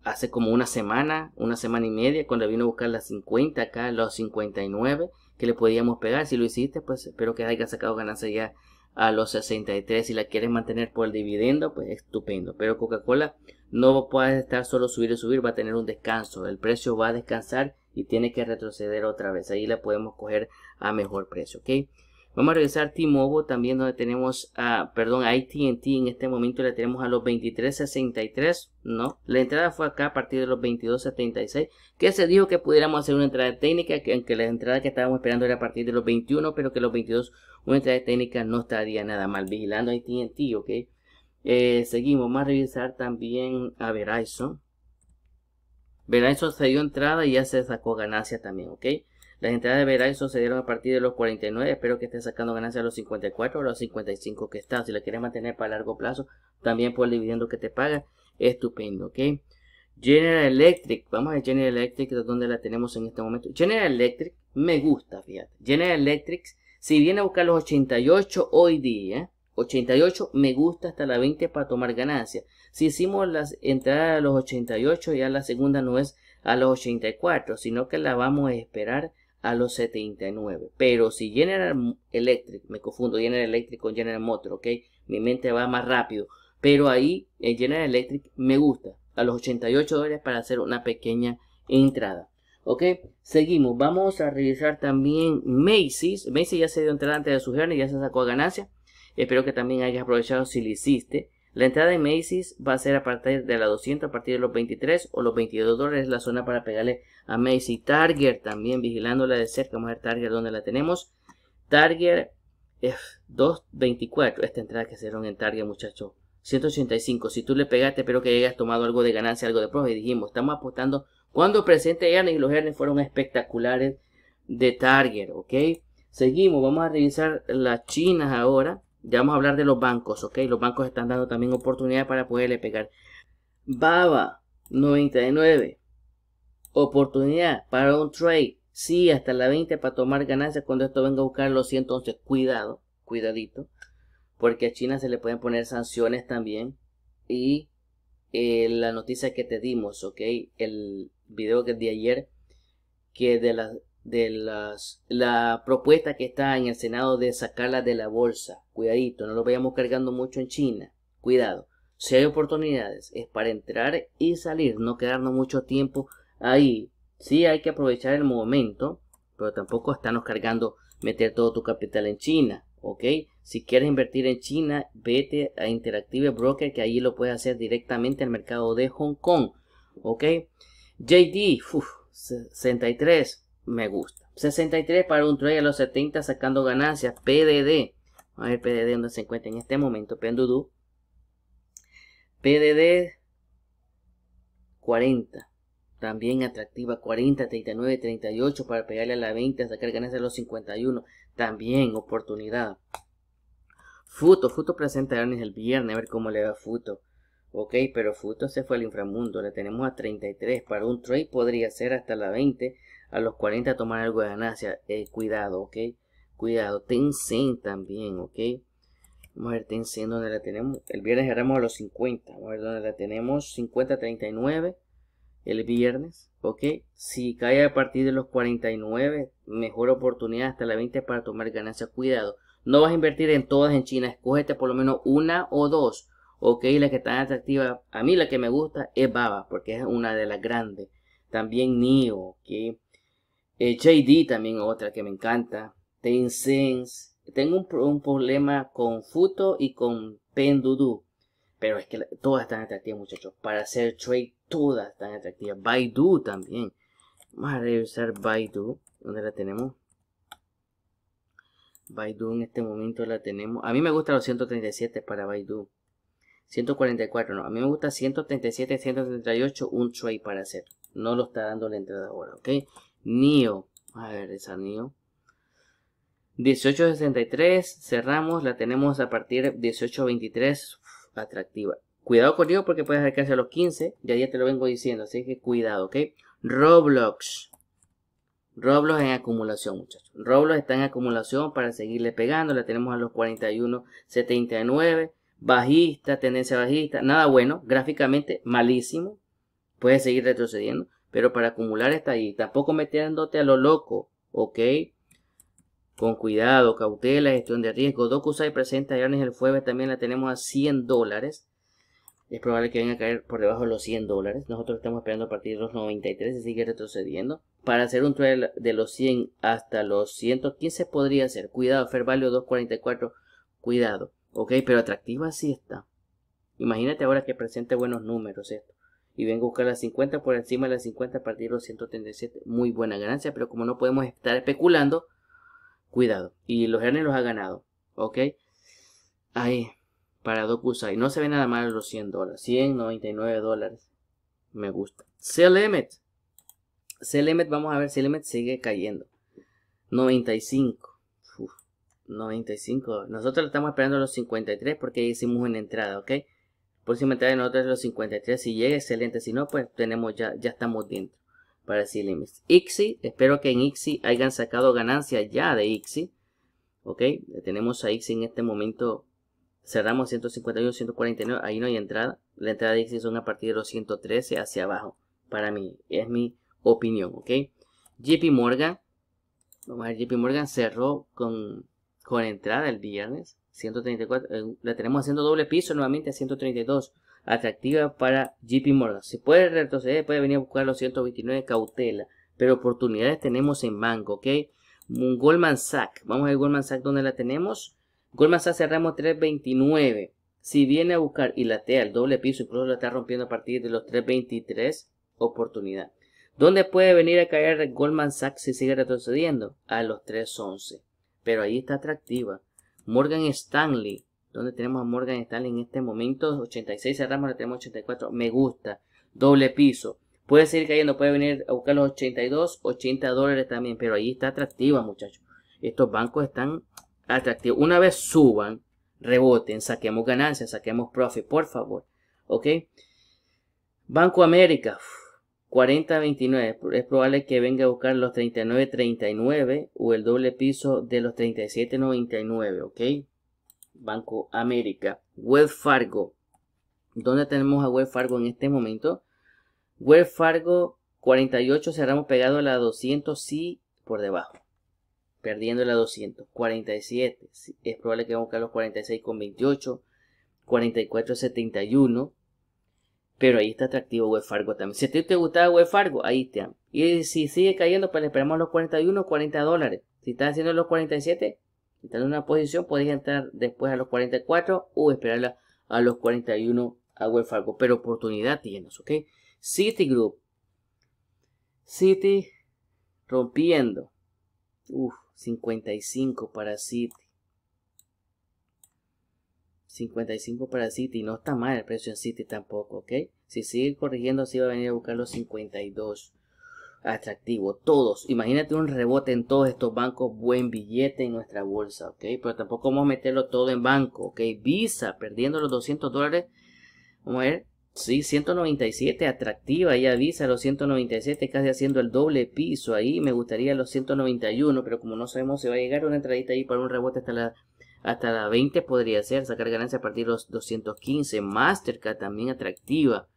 hace como una semana, una semana y media, cuando vino a buscar La 50 acá, los 59 que le podíamos pegar. Si lo hiciste, pues espero que haya sacado ganancia ya a los 63 si la quieres mantener por el dividendo, pues estupendo. Pero Coca-Cola no puede estar solo subir y subir, va a tener un descanso. El precio va a descansar y tiene que retroceder otra vez. Ahí la podemos coger a mejor precio, ¿ok? Vamos a revisar T-Mobile también donde tenemos, a, perdón, a AT&T en este momento la tenemos a los 23.63, ¿no? La entrada fue acá a partir de los 22.76, que se dijo que pudiéramos hacer una entrada técnica, que aunque la entrada que estábamos esperando era a partir de los 21, pero que los 22, una entrada técnica no estaría nada mal, vigilando a AT&T, ¿ok? Eh, seguimos, vamos a revisar también a Verizon. Verizon se dio entrada y ya se sacó ganancia también, ¿ok? Las entradas de se sucedieron a partir de los 49. Espero que estés sacando ganancias a los 54 o los 55 que están. Si la quieres mantener para largo plazo, también por el dividendo que te paga. estupendo, ¿ok? General Electric, vamos a General Electric, donde la tenemos en este momento. General Electric me gusta, fíjate. General Electric, si viene a buscar los 88 hoy día, 88 me gusta hasta la 20 para tomar ganancias. Si hicimos las entradas a los 88, ya la segunda no es a los 84, sino que la vamos a esperar a los 79. Pero si General Electric, me confundo General Electric con General Motor, ¿ok? Mi mente va más rápido. Pero ahí el General Electric me gusta. A los 88 dólares para hacer una pequeña entrada. ¿Ok? Seguimos. Vamos a revisar también Macy's. Macy's ya se dio entrada antes de su y ya se sacó ganancia. Espero que también hayas aprovechado si lo hiciste. La entrada de Macy's va a ser a partir de la 200, a partir de los 23 o los 22 dólares la zona para pegarle a Macy's. Target también vigilándola de cerca. Vamos a ver Target donde la tenemos. Target 2.24. Esta entrada que hicieron en Target, muchachos. 185. Si tú le pegaste, espero que hayas tomado algo de ganancia, algo de Y Dijimos, estamos apostando cuando presente y Los earnings fueron espectaculares de Target, ¿ok? Seguimos, vamos a revisar las chinas ahora. Ya vamos a hablar de los bancos, ¿ok? Los bancos están dando también oportunidad para poderle pegar. Baba, 99. Oportunidad para un trade. Sí, hasta la 20 para tomar ganancias cuando esto venga a buscar los Entonces, cuidado, cuidadito. Porque a China se le pueden poner sanciones también. Y eh, la noticia que te dimos, ¿ok? El video que de ayer, que de las de las, la propuesta que está en el Senado de sacarla de la bolsa. Cuidadito, no lo vayamos cargando mucho en China. Cuidado. Si hay oportunidades, es para entrar y salir, no quedarnos mucho tiempo ahí. Sí hay que aprovechar el momento, pero tampoco estamos cargando meter todo tu capital en China. ¿ok? Si quieres invertir en China, vete a Interactive Broker que ahí lo puedes hacer directamente al mercado de Hong Kong, ¿ok? JD, 63, me gusta. 63 para un trade a los 70 sacando ganancias. PDD. a ver PDD donde se encuentra en este momento. Pendudú PDD 40. También atractiva 40, 39, 38 para pegarle a la 20, sacar ganancias a los 51. También oportunidad. Futo, Futo presenta earnings el viernes, a ver cómo le va Futo. Ok, pero Futo se fue al inframundo, le tenemos a 33. Para un trade podría ser hasta la 20, a los 40 a tomar algo de ganancia. Eh, cuidado, ¿ok? Cuidado. Tencent también, ¿ok? Vamos a ver Tencent donde la tenemos. El viernes cerramos a los 50. Vamos a ver dónde la tenemos. 50-39 el viernes, ¿ok? Si cae a partir de los 49, mejor oportunidad hasta la 20 para tomar ganancia. Cuidado. No vas a invertir en todas en China. Escógete por lo menos una o dos. Ok, la que está atractiva. A mí la que me gusta es Baba, porque es una de las grandes. También NIO, ok. Eh, JD también otra que me encanta. Ten Tengo un, problema con Futo y con Pendudu. Pero es que todas están atractivas, muchachos. Para hacer trade, todas están atractivas. Baidu también. Vamos a revisar Baidu. ¿Dónde la tenemos? Baidu en este momento la tenemos. A mí me gusta los 137 para Baidu. 144, no. A mí me gusta 137, 138, un trade para hacer. No lo está dando la entrada ahora, ¿ok? NIO. A ver, esa NIO. 1863, cerramos, la tenemos a partir de 1823, atractiva. Cuidado con ello porque puede acercarse a los 15, ya ya te lo vengo diciendo, así que cuidado, ¿ok? Roblox. Roblox en acumulación, muchachos. Roblox está en acumulación para seguirle pegando, la tenemos a los 41.79, bajista, tendencia bajista, nada bueno, gráficamente malísimo, puede seguir retrocediendo pero para acumular está ahí. Tampoco metiéndote a lo loco, ¿ok? Con cuidado, cautela, gestión de riesgo. DocuSign presenta en el jueves, también la tenemos a 100 dólares. Es probable que venga a caer por debajo de los 100 dólares. Nosotros estamos esperando a partir de los 93 y sigue retrocediendo. Para hacer un trade de los 100 hasta los 115 podría ser. Cuidado, Fair Value 244. Cuidado. Ok, pero atractiva sí está. Imagínate ahora que presente buenos números esto y vengo a buscar las 50 por encima de las 50 a partir de los 137. Muy buena ganancia, pero como no podemos estar especulando, cuidado. Y los hermanos los ha ganado, ¿ok? Ahí, para y No se ve nada mal los 100 dólares. 199 dólares. Me gusta. C-Limit. E limit e vamos a ver si limit e sigue cayendo. 95. 95. Nosotros estamos esperando los 53 porque hicimos una entrada, ¿ok? entrada en otras de los 53. Si llega, excelente. Si no, pues tenemos ya, ya estamos dentro para decir límites. Ixi, espero que en Ixi hayan sacado ganancias ya de Ixi. Ok, tenemos a Ixi en este momento. Cerramos 151, 149. Ahí no hay entrada. La entrada de Ixi son a partir de los 113 hacia abajo. Para mí, es mi opinión. Ok, JP Morgan. Vamos a ver, JP Morgan cerró con, con entrada el viernes. 134, eh, la tenemos haciendo doble piso nuevamente a 132. Atractiva para JP Morgan. Si puede retroceder, puede venir a buscar los 129 cautela. Pero oportunidades tenemos en Banco, ¿ok? Goldman Sachs. Vamos a ver Goldman Sachs donde la tenemos. Goldman Sachs cerramos 329. Si viene a buscar y latea el doble piso, incluso la está rompiendo a partir de los 323, oportunidad. ¿Dónde puede venir a caer Goldman Sachs si sigue retrocediendo? A los 311. Pero ahí está atractiva. Morgan Stanley. ¿Dónde tenemos a Morgan Stanley en este momento? 86 cerramos, le tenemos 84. Me gusta. Doble piso. Puede seguir cayendo, puede venir a buscar los 82, 80 dólares también. Pero ahí está atractiva, muchachos. Estos bancos están atractivos. Una vez suban, reboten, saquemos ganancias, saquemos profit, por favor. ¿Ok? Banco América. 40-29, es probable que venga a buscar los 39-39 o el doble piso de los 37-99, ¿ok? Banco América. Wells Fargo. ¿Dónde tenemos a Wells Fargo en este momento? Wells Fargo 48 cerramos pegado a la 200, sí, por debajo. Perdiendo la 200. 47, es probable que vamos a buscar los 46 con 28. 44, 71. Pero ahí está atractivo Web Fargo también. Si a ti te gustaba Web Fargo, ahí te Y si sigue cayendo, pues le esperamos los 41, 40 dólares. Si estás haciendo los 47, si estás en una posición, podéis entrar después a los 44 o esperarla a, los 41 a Web Fargo. Pero oportunidad tienes, ¿ok? Group. City rompiendo. Uf, 55 para City. 55 para City. No está mal el precio en City tampoco, ¿ok? Si sigue corrigiendo, así va a venir a buscar los 52. Atractivo, todos. Imagínate un rebote en todos estos bancos, buen billete en nuestra bolsa, ¿ok? Pero tampoco vamos a meterlo todo en banco, ¿ok? Visa, perdiendo los 200 dólares. Vamos a ver, Sí, 197, atractiva ya Visa, los 197, casi haciendo el doble piso ahí. Me gustaría los 191, pero como no sabemos se va a llegar una entradita ahí para un rebote hasta la hasta la 20 podría ser, sacar ganancia a partir de los 215. Mastercard también atractiva.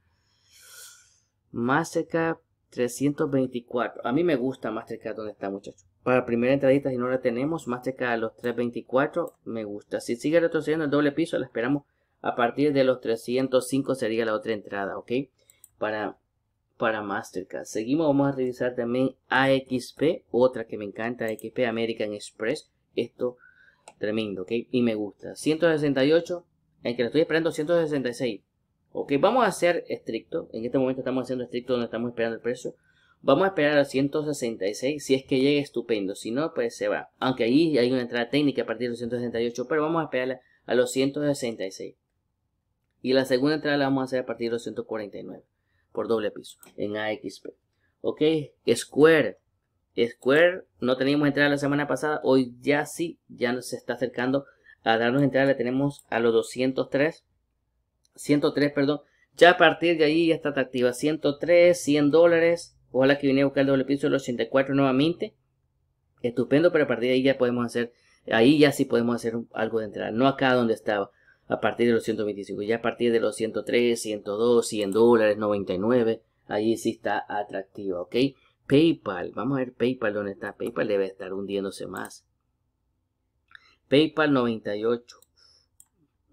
Mastercard 324. A mí me gusta Mastercard donde está, muchachos. Para primera entradita, si no la tenemos, Mastercard a los 324, me gusta. Si sigue retrocediendo el doble piso, la esperamos a partir de los 305 sería la otra entrada, ¿ok? Para, para Mastercard. Seguimos, vamos a revisar también AXP, otra que me encanta, AXP American Express. Esto Tremendo, ¿ok? Y me gusta. 168, en que le estoy esperando 166. Ok, vamos a ser estricto. En este momento estamos haciendo estricto donde estamos esperando el precio. Vamos a esperar a 166. Si es que llega, estupendo. Si no, pues se va. Aunque ahí hay una entrada técnica a partir de los 168. Pero vamos a esperar a los 166. Y la segunda entrada la vamos a hacer a partir de los 149. Por doble piso. En AXP. Ok. Square. Square no teníamos entrada la semana pasada, hoy ya sí, ya nos se está acercando a darnos entrada, le tenemos a los 203, 103, perdón, ya a partir de ahí ya está atractiva, 103, 100 dólares, ojalá que viniera a buscar el doble piso, los 84 nuevamente, estupendo, pero a partir de ahí ya podemos hacer, ahí ya sí podemos hacer algo de entrada, no acá donde estaba, a partir de los 125, ya a partir de los 103, 102, 100 dólares, 99, ahí sí está atractiva, ¿ok? PayPal, vamos a ver PayPal, ¿dónde está? PayPal debe estar hundiéndose más. PayPal 98.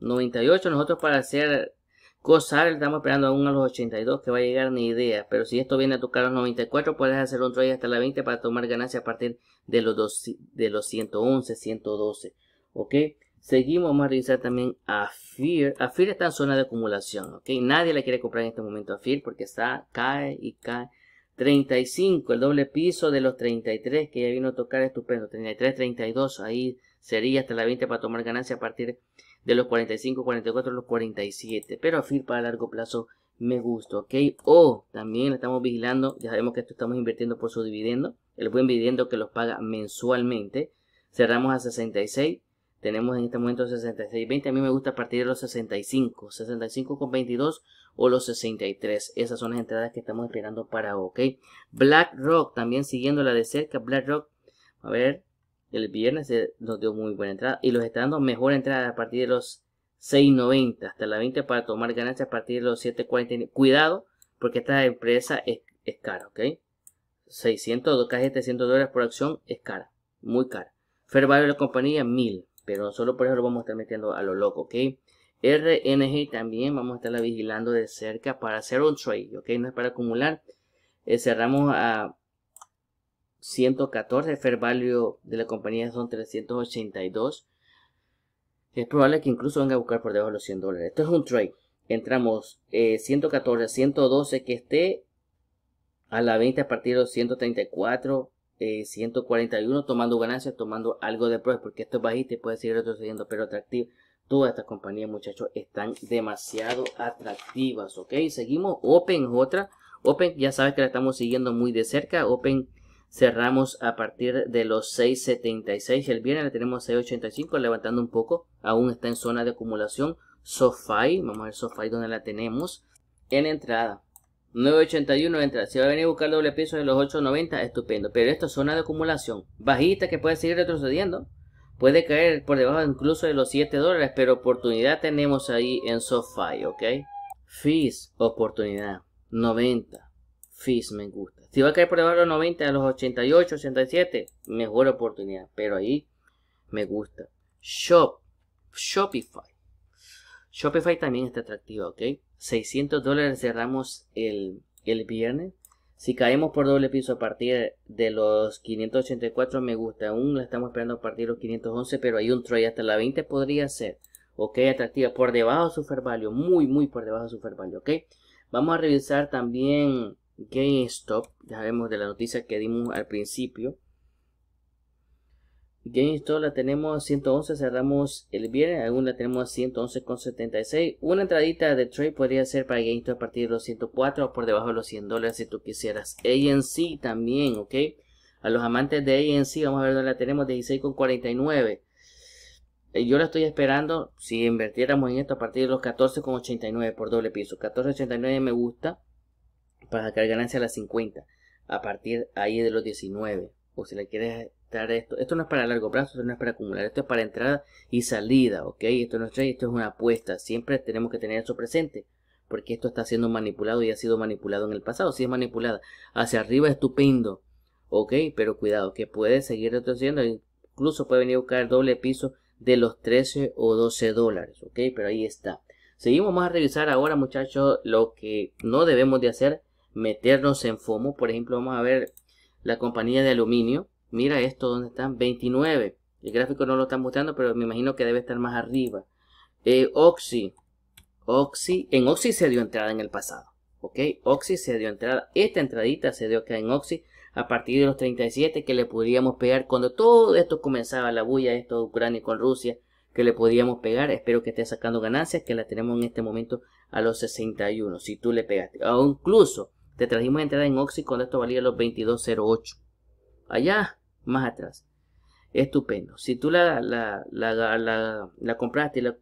98, nosotros para hacer cosas estamos esperando aún a los 82 que va a llegar ni idea. Pero si esto viene a tocar los 94, puedes hacer un trade hasta la 20 para tomar ganancias a partir de los, de los 111, 112. ¿Ok? Seguimos, a revisar también a FIR. A FIR está en zona de acumulación, ¿ok? Nadie le quiere comprar en este momento a FIR porque está, cae y cae 35, el doble piso de los 33 que ya vino a tocar, estupendo. 33, 32, ahí sería hasta la 20 para tomar ganancia a partir de los 45, 44, los 47. Pero a FIR para largo plazo me gusta, ¿ok? O también estamos vigilando, ya sabemos que esto estamos invirtiendo por su dividendo, el buen dividendo que los paga mensualmente. Cerramos a 66, tenemos en este momento 66, 20. a mí me gusta a partir de los 65, 65 con 22 o los 63. Esas son las entradas que estamos esperando para OK. BlackRock, también siguiendo la de cerca. BlackRock, a ver, el viernes eh, nos dio muy buena entrada y los está dando mejor entrada a partir de los 6.90 hasta la 20 para tomar ganancias a partir de los 7.40. Cuidado, porque esta empresa es, es cara, ¿ok? 600, casi 700 dólares por acción es cara, muy cara. Fair value de la compañía, 1000, pero solo por eso lo vamos a estar metiendo a lo loco, ¿ok? RNG también vamos a estarla vigilando de cerca para hacer un trade, ok, no es para acumular. Eh, cerramos a 114, fair value de la compañía son 382. Es probable que incluso venga a buscar por debajo de los 100 dólares. Esto es un trade. Entramos 114, eh, 112 que esté a la venta a partir de los 134, 141, eh, tomando ganancias, tomando algo de pros, porque esto es bajito y puede seguir retrocediendo, pero atractivo. Todas estas compañías, muchachos, están demasiado atractivas, ¿ok? Seguimos. Open otra. Open, ya sabes que la estamos siguiendo muy de cerca. Open cerramos a partir de los 6.76. El viernes la tenemos a 6.85, levantando un poco. Aún está en zona de acumulación. SoFi, vamos a ver SoFi donde la tenemos. En entrada. 9.81 entrada. Si va a venir a buscar doble peso de los 8.90, estupendo. Pero esta zona de acumulación. Bajita que puede seguir retrocediendo. Puede caer por debajo incluso de los 7 dólares, pero oportunidad tenemos ahí en SoFi, ¿ok? Fees, oportunidad, 90. Fees me gusta. Si va a caer por debajo de los 90, a los 88, 87, mejor oportunidad. Pero ahí me gusta. Shop, Shopify. Shopify también está atractiva, ¿ok? 600 dólares cerramos el, el viernes. Si caemos por doble piso a partir de los 584 me gusta, aún la estamos esperando a partir de los 511, pero hay un trade hasta la 20 podría ser. Ok, atractiva, por debajo de su muy, muy por debajo de su ok. Vamos a revisar también GameStop, ya sabemos de la noticia que dimos al principio. GameStop la tenemos 111, cerramos el viernes, aún la tenemos 111,76. Una entradita de trade podría ser para GameStop a partir de los 104 o por debajo de los 100 dólares si tú quisieras. ANC también, ok. A los amantes de ANC, vamos a ver dónde la tenemos, 16,49. Eh, yo la estoy esperando, si invertiéramos en esto, a partir de los 14,89 por doble piso. 14,89 me gusta para sacar ganancia a las 50, a partir ahí de los 19. O si la quieres esto. no es para largo plazo, esto no es para acumular, esto es para entrada y salida, ¿ok? Esto no es esto es una apuesta. Siempre tenemos que tener eso presente, porque esto está siendo manipulado y ha sido manipulado en el pasado. Si es manipulada hacia arriba, estupendo, ¿ok? Pero cuidado, que puede seguir retrocediendo, incluso puede venir a buscar doble piso de los 13 o 12 dólares, ¿ok? Pero ahí está. Seguimos, vamos a revisar ahora, muchachos, lo que no debemos de hacer, meternos en FOMO. Por ejemplo, vamos a ver la compañía de aluminio Mira esto, ¿dónde están? 29. El gráfico no lo está mostrando, pero me imagino que debe estar más arriba. Eh, Oxy. Oxy. En Oxy se dio entrada en el pasado. ¿Ok? Oxy se dio entrada. Esta entradita se dio acá en Oxy a partir de los 37 que le podríamos pegar cuando todo esto comenzaba, la bulla, esto de Ucrania con Rusia, que le podíamos pegar. Espero que esté sacando ganancias, que la tenemos en este momento a los 61, si tú le pegaste. O incluso te trajimos entrada en Oxy cuando esto valía los 22.08 allá, más atrás. Estupendo. Si tú la, la, la, compraste y la,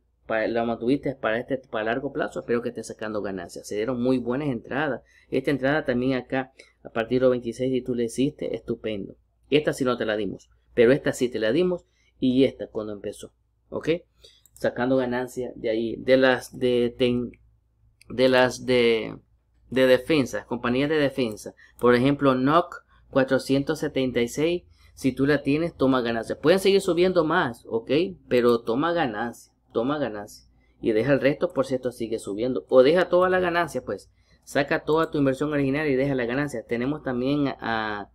la mantuviste para, este, para largo plazo, espero que esté sacando ganancias. Se dieron muy buenas entradas. Esta entrada también acá, a partir de 26, si tú le hiciste, estupendo. Esta sí no te la dimos, pero esta sí te la dimos y esta cuando empezó. ¿Ok? Sacando ganancias de ahí, de las de, de, de las de, de defensa, compañías de defensa. Por ejemplo, NOC 476. Si tú la tienes, toma ganancia. Pueden seguir subiendo más, ¿ok? Pero toma ganancia, toma ganancia. Y deja el resto, por cierto, sigue subiendo. O deja toda la ganancia, pues. Saca toda tu inversión original y deja la ganancia. Tenemos también a,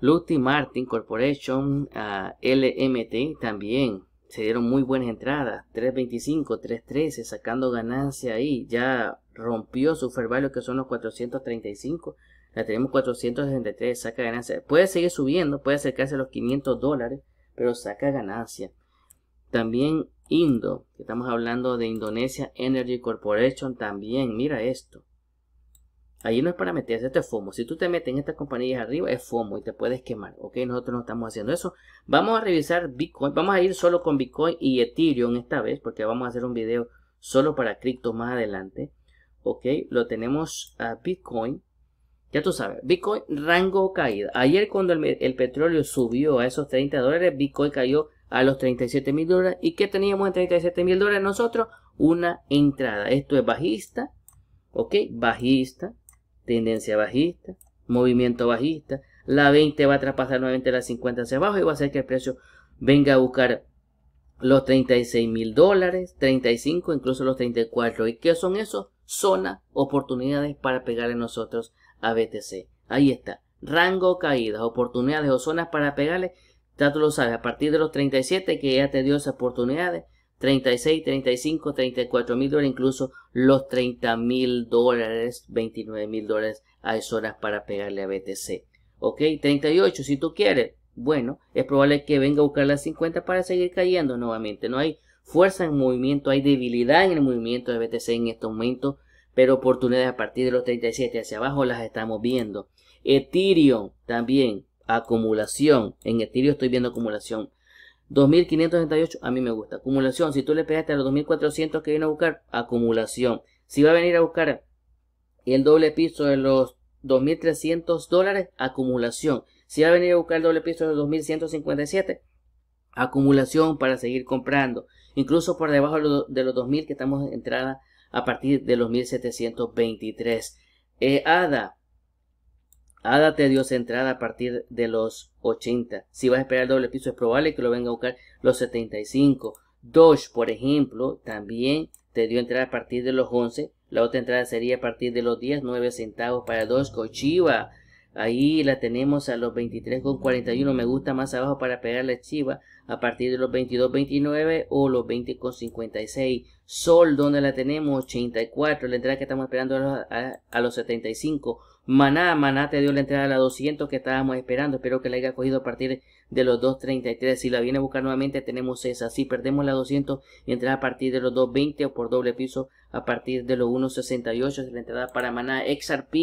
Luty Martin Corporation, a LMT también. Se dieron muy buenas entradas, 325, 313, sacando ganancia ahí. Ya rompió su fair que son los 435. La tenemos 463, saca ganancia. Puede seguir subiendo, puede acercarse a los 500 dólares, pero saca ganancia. También Indo, que estamos hablando de Indonesia Energy Corporation, también, mira esto. Ahí no es para meterse, esto es FOMO. Si tú te metes en estas compañías arriba, es FOMO y te puedes quemar. Ok, nosotros no estamos haciendo eso. Vamos a revisar Bitcoin. Vamos a ir solo con Bitcoin y Ethereum esta vez, porque vamos a hacer un video solo para cripto más adelante. Ok, lo tenemos a Bitcoin. Ya tú sabes, Bitcoin rango caída. Ayer cuando el, petróleo subió a esos 30 dólares, Bitcoin cayó a los 37 mil dólares. ¿Y qué teníamos en 37 mil dólares nosotros? Una entrada. Esto es bajista, ¿ok? Bajista, tendencia bajista, movimiento bajista. La 20 va a traspasar nuevamente la 50 hacia abajo y va a hacer que el precio venga a buscar los 36 mil dólares, 35, incluso los 34. ¿Y qué son esos? Zonas, oportunidades para pegarle nosotros a BTC. Ahí está. Rango caídas, oportunidades o zonas para pegarle. Ya tú lo sabes, a partir de los 37 que ya te dio esas oportunidades. 36, 35, 34 mil dólares, incluso los 30 mil dólares, 29 mil dólares hay zonas para pegarle a BTC. Ok, 38 si tú quieres. Bueno, es probable que venga a buscar las 50 para seguir cayendo nuevamente. No hay fuerza en movimiento, hay debilidad en el movimiento de BTC en estos momentos pero oportunidades a partir de los 37 hacia abajo las estamos viendo. Ethereum también, acumulación. En Ethereum estoy viendo acumulación. 2538, a mí me gusta. Acumulación, si tú le pegaste a los 2400 que viene a buscar, acumulación. Si va a venir a buscar el doble piso de los 2300 dólares, acumulación. Si va a venir a buscar el doble piso de los 2157, acumulación para seguir comprando. Incluso por debajo de los 2000 que estamos en entrada a partir de los 1723. Eh, ADA. ADA te dio entrada a partir de los 80. Si vas a esperar doble piso es probable que lo venga a buscar los 75. Dosh. por ejemplo, también te dio entrada a partir de los 11. La otra entrada sería a partir de los 10, 9 centavos para dos. Cochiva, ahí la tenemos a los 23,41. Me gusta más abajo para pegar la chiva a partir de los 22.29 o los 20.56. Sol, donde la tenemos, 84, la entrada que estamos esperando a los, 75. Maná, Maná te dio la entrada a la 200 que estábamos esperando. Espero que la haya cogido a partir de los 2.33. Si la viene a buscar nuevamente, tenemos esa. Si perdemos la 200, entrada a partir de los 2.20 o por doble piso a partir de los 1.68. Es la entrada para Maná. XRP,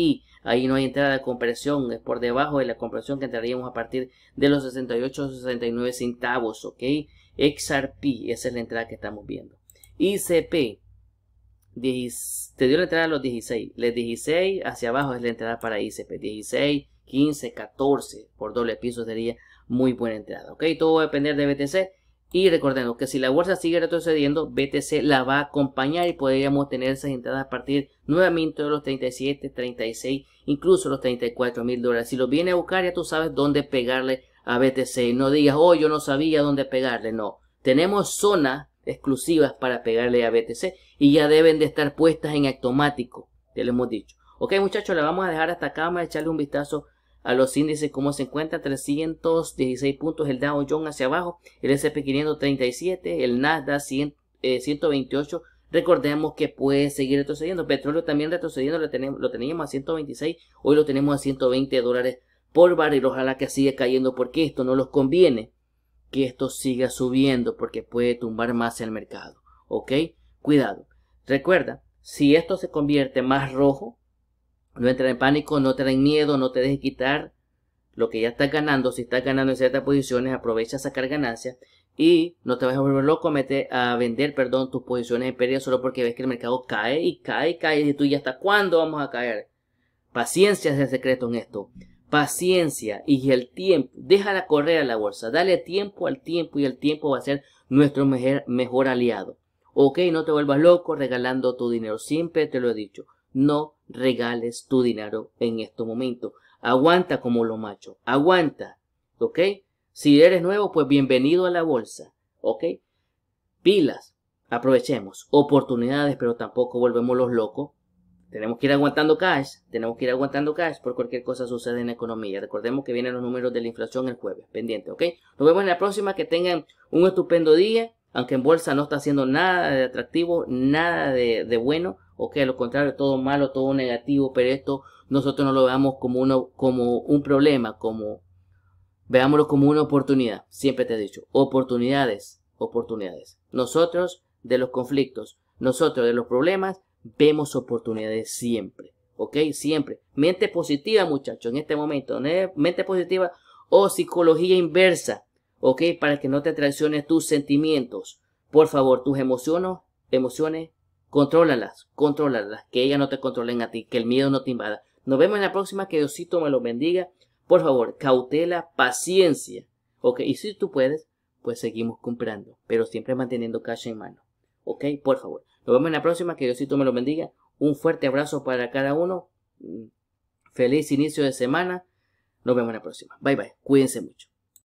ahí no hay entrada de compresión. Es por debajo de la compresión que entraríamos a partir de los 68 o 69 centavos. ¿ok? XRP, esa es la entrada que estamos viendo. ICP, 16 te dio la entrada a los 16. Les 16 hacia abajo es la entrada para ICP. 16, 15, 14 por doble piso sería muy buena entrada. Ok, todo va a depender de BTC. Y recordemos que si la bolsa sigue retrocediendo, BTC la va a acompañar y podríamos tener esas entradas a partir nuevamente de los 37, 36, incluso los 34 mil dólares. Si lo viene a buscar, ya tú sabes dónde pegarle a BTC. No digas, oh, yo no sabía dónde pegarle. No, tenemos zonas exclusivas para pegarle a BTC y ya deben de estar puestas en automático, ya lo hemos dicho. Ok muchachos, la vamos a dejar hasta acá, vamos a echarle un vistazo a los índices como se encuentra, 316 puntos el Dow Jones hacia abajo, el S&P 537, el Nasdaq 128, eh, recordemos que puede seguir retrocediendo, petróleo también retrocediendo, lo, lo teníamos a 126, hoy lo tenemos a 120 dólares por barril, ojalá que siga cayendo porque esto no los conviene. Que esto siga subiendo porque puede tumbar más el mercado. ¿Ok? Cuidado. Recuerda, si esto se convierte más rojo, no entra en pánico, no te den miedo, no te dejes quitar lo que ya estás ganando. Si estás ganando en ciertas posiciones, aprovecha a sacar ganancias y no te vas a volver loco a, a vender perdón, tus posiciones en pérdida solo porque ves que el mercado cae y cae y cae. Y tú ya hasta cuándo vamos a caer. Paciencia es el secreto en esto paciencia y el tiempo. Déjala correr a la bolsa. Dale tiempo al tiempo y el tiempo va a ser nuestro mejor, mejor aliado. Ok, no te vuelvas loco regalando tu dinero. Siempre te lo he dicho. No regales tu dinero en este momento, Aguanta como lo macho. Aguanta. Ok. Si eres nuevo, pues bienvenido a la bolsa. Ok. Pilas. Aprovechemos. Oportunidades, pero tampoco volvemos los locos tenemos que ir aguantando cash, tenemos que ir aguantando cash por cualquier cosa sucede en la economía. Recordemos que vienen los números de la inflación el jueves, pendiente, ¿ok? Nos vemos en la próxima, que tengan un estupendo día, aunque en bolsa no está haciendo nada de atractivo, nada de, bueno, ok, a lo contrario, todo malo, todo negativo, pero esto nosotros no lo veamos como, uno, como un problema, como veámoslo como una oportunidad, siempre te he dicho, oportunidades, oportunidades. Nosotros de los conflictos, nosotros de los problemas, vemos oportunidades siempre. ¿Ok? Siempre. Mente positiva, muchachos, en este momento. Mente positiva o psicología inversa. ¿Ok? Para que no te traiciones tus sentimientos. Por favor, tus emociones, emociones, contrólalas, contrólalas. Que ellas no te controlen a ti, que el miedo no te invada. Nos vemos en la próxima. Que Diosito me lo bendiga. Por favor, cautela, paciencia. ¿Ok? Y si tú puedes, pues seguimos comprando. Pero siempre manteniendo cash en mano. ¿Ok? Por favor. Nos vemos en la próxima, que Diosito me lo bendiga. Un fuerte abrazo para cada uno. Mm, feliz inicio de semana. Nos vemos en la próxima. Bye bye. Cuídense mucho.